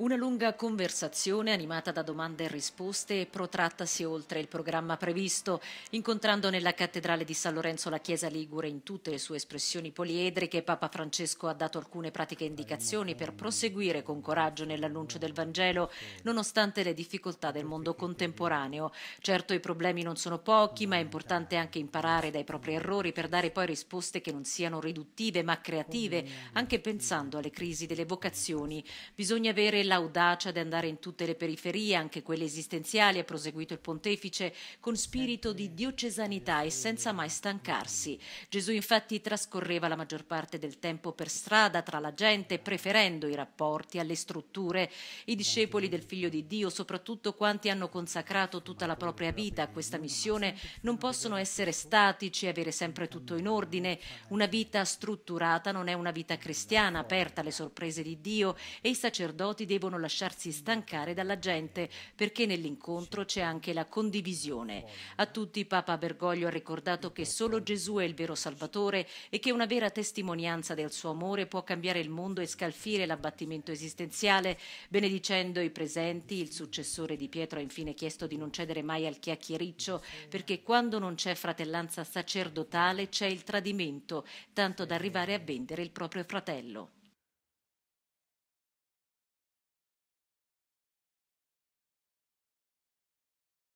Una lunga conversazione animata da domande e risposte protrattasi oltre il programma previsto, incontrando nella cattedrale di San Lorenzo la Chiesa Ligure in tutte le sue espressioni poliedriche, Papa Francesco ha dato alcune pratiche indicazioni per proseguire con coraggio nell'annuncio del Vangelo, nonostante le difficoltà del mondo contemporaneo. Certo i problemi non sono pochi, ma è importante anche imparare dai propri errori per dare poi risposte che non siano riduttive ma creative, anche pensando alle crisi delle vocazioni. Bisogna avere l'audacia di andare in tutte le periferie, anche quelle esistenziali, ha proseguito il pontefice, con spirito di diocesanità e senza mai stancarsi. Gesù infatti trascorreva la maggior parte del tempo per strada tra la gente, preferendo i rapporti alle strutture. I discepoli del Figlio di Dio, soprattutto quanti hanno consacrato tutta la propria vita a questa missione, non possono essere statici e avere sempre tutto in ordine. Una vita strutturata non è una vita cristiana, aperta alle sorprese di Dio e i sacerdoti devono devono lasciarsi stancare dalla gente, perché nell'incontro c'è anche la condivisione. A tutti Papa Bergoglio ha ricordato che solo Gesù è il vero Salvatore e che una vera testimonianza del suo amore può cambiare il mondo e scalfire l'abbattimento esistenziale, benedicendo i presenti. Il successore di Pietro ha infine chiesto di non cedere mai al chiacchiericcio, perché quando non c'è fratellanza sacerdotale c'è il tradimento, tanto da arrivare a vendere il proprio fratello.